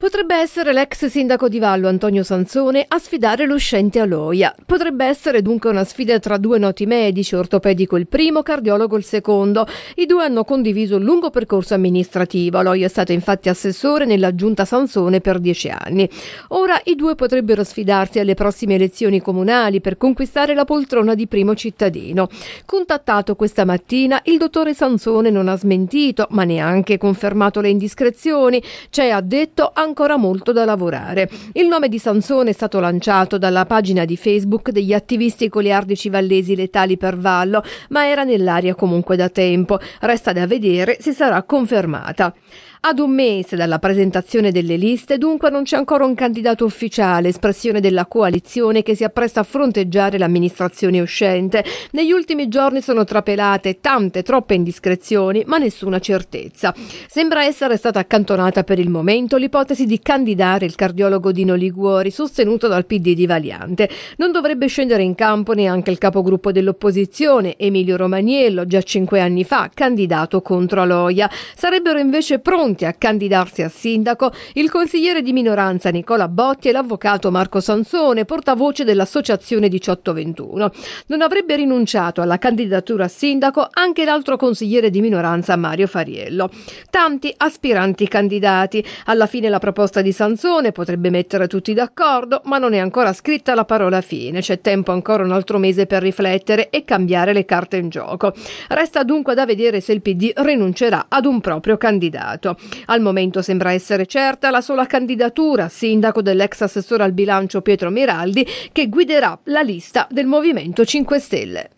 Potrebbe essere l'ex sindaco di Vallo Antonio Sansone a sfidare l'uscente Aloia. Potrebbe essere dunque una sfida tra due noti medici, ortopedico il primo, cardiologo il secondo. I due hanno condiviso un lungo percorso amministrativo. Aloia è stato infatti assessore nella giunta Sansone per dieci anni. Ora i due potrebbero sfidarsi alle prossime elezioni comunali per conquistare la poltrona di primo cittadino. Contattato questa mattina, il dottore Sansone non ha smentito, ma neanche confermato le indiscrezioni. C'è cioè, addetto anche ancora molto da lavorare. Il nome di Sansone è stato lanciato dalla pagina di Facebook degli attivisti goliardici vallesi letali per Vallo, ma era nell'aria comunque da tempo. Resta da vedere se sarà confermata. Ad un mese dalla presentazione delle liste, dunque, non c'è ancora un candidato ufficiale, espressione della coalizione che si appresta a fronteggiare l'amministrazione uscente. Negli ultimi giorni sono trapelate tante, troppe indiscrezioni, ma nessuna certezza. Sembra essere stata accantonata per il momento l'ipotesi chiesi di candidare il cardiologo Dino Liguori, sostenuto dal PD di Valiante. Non dovrebbe scendere in campo neanche il capogruppo dell'opposizione, Emilio Romaniello, già cinque anni fa, candidato contro Aloia. Sarebbero invece pronti a candidarsi a sindaco il consigliere di minoranza Nicola Botti e l'avvocato Marco Sansone, portavoce dell'associazione 1821. Non avrebbe rinunciato alla candidatura a sindaco anche l'altro consigliere di minoranza Mario Fariello. Tanti aspiranti candidati. Alla fine la proposta di Sansone potrebbe mettere tutti d'accordo, ma non è ancora scritta la parola fine, c'è tempo ancora un altro mese per riflettere e cambiare le carte in gioco. Resta dunque da vedere se il PD rinuncerà ad un proprio candidato. Al momento sembra essere certa la sola candidatura, sindaco dell'ex assessore al bilancio Pietro Miraldi, che guiderà la lista del Movimento 5 Stelle.